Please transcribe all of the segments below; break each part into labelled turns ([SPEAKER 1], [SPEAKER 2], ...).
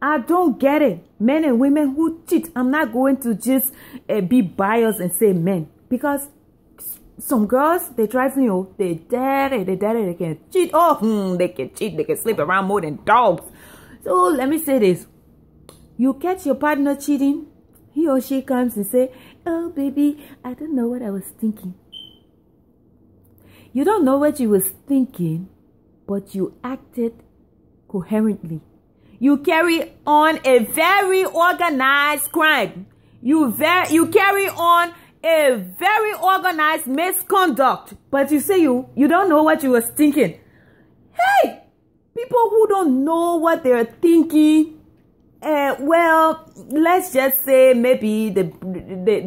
[SPEAKER 1] I don't get it. Men and women who cheat. I'm not going to just uh, be biased and say men because some girls they drive me, know oh, they dirty, they dirty, they can cheat. Oh, hmm, they can cheat. They can sleep around more than dogs. So let me say this: you catch your partner cheating, he or she comes and say, "Oh, baby, I don't know what I was thinking." You don't know what you was thinking, but you acted coherently you carry on a very organized crime. You, ver you carry on a very organized misconduct. But you say you, you don't know what you were thinking. Hey, people who don't know what they're thinking, uh, well, let's just say maybe the, the,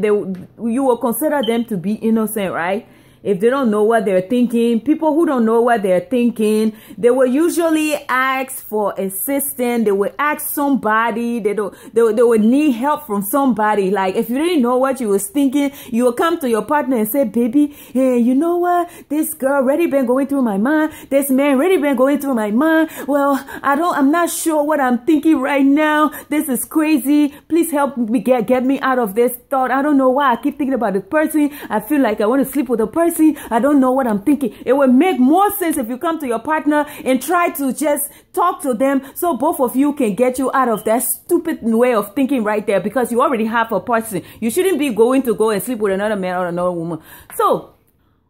[SPEAKER 1] the, you will consider them to be innocent, right? if they don't know what they're thinking, people who don't know what they're thinking, they will usually ask for assistance. They will ask somebody. They don't. They, they will need help from somebody. Like if you didn't know what you was thinking, you will come to your partner and say, "Baby, hey, you know what? This girl already been going through my mind. This man already been going through my mind. Well, I don't. I'm not sure what I'm thinking right now. This is crazy. Please help me get get me out of this thought. I don't know why I keep thinking about this person. I feel like I want to sleep with a person." crazy. I don't know what I'm thinking. It will make more sense if you come to your partner and try to just talk to them so both of you can get you out of that stupid way of thinking right there because you already have a person. You shouldn't be going to go and sleep with another man or another woman. So,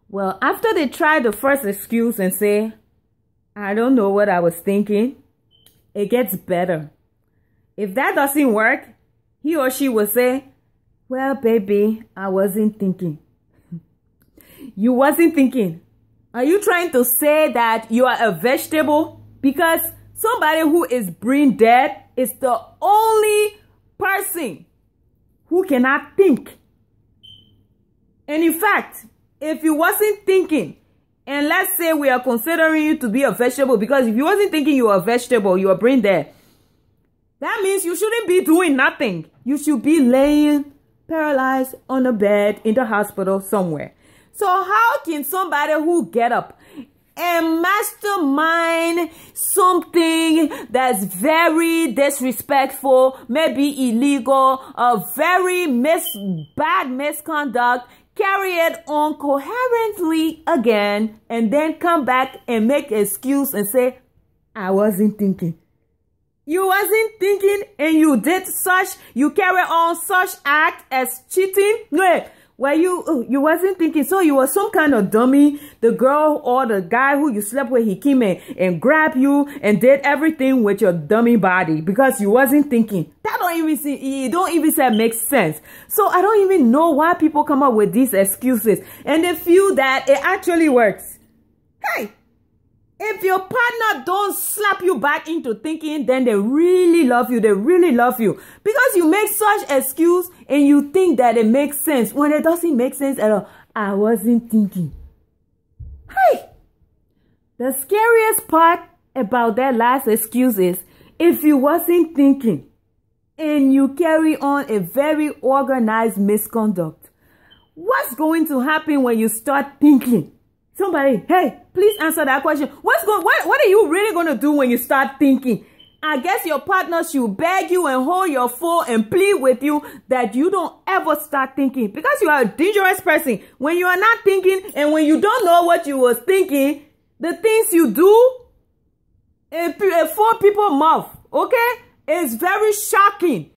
[SPEAKER 1] well, after they try the first excuse and say, I don't know what I was thinking, it gets better. If that doesn't work, he or she will say, well, baby, I wasn't thinking you wasn't thinking. Are you trying to say that you are a vegetable? Because somebody who is brain dead is the only person who cannot think. And in fact, if you wasn't thinking, and let's say we are considering you to be a vegetable, because if you wasn't thinking you are a vegetable, you are brain dead. That means you shouldn't be doing nothing. You should be laying paralyzed on a bed in the hospital somewhere. So how can somebody who get up and mastermind something that's very disrespectful, maybe illegal, a very mis- bad misconduct, carry it on coherently again, and then come back and make excuse and say, I wasn't thinking. You wasn't thinking and you did such, you carry on such act as cheating. No, were you, oh, you wasn't thinking, so you were some kind of dummy, the girl or the guy who you slept with, he came in and grabbed you and did everything with your dummy body because you wasn't thinking. That don't even see, it don't even say makes sense. So I don't even know why people come up with these excuses and they feel that it actually works. Hey, if your partner don't slap you back into thinking, then they really love you. They really love you. Because you make such excuse and you think that it makes sense. When it doesn't make sense at all, I wasn't thinking. Hey! The scariest part about that last excuse is, if you wasn't thinking and you carry on a very organized misconduct, what's going to happen when you start thinking? Somebody, hey, please answer that question. What's going what what are you really gonna do when you start thinking? I guess your partner should beg you and hold your phone and plead with you that you don't ever start thinking because you are a dangerous person. When you are not thinking and when you don't know what you was thinking, the things you do, it, four people mouth, okay? It's very shocking.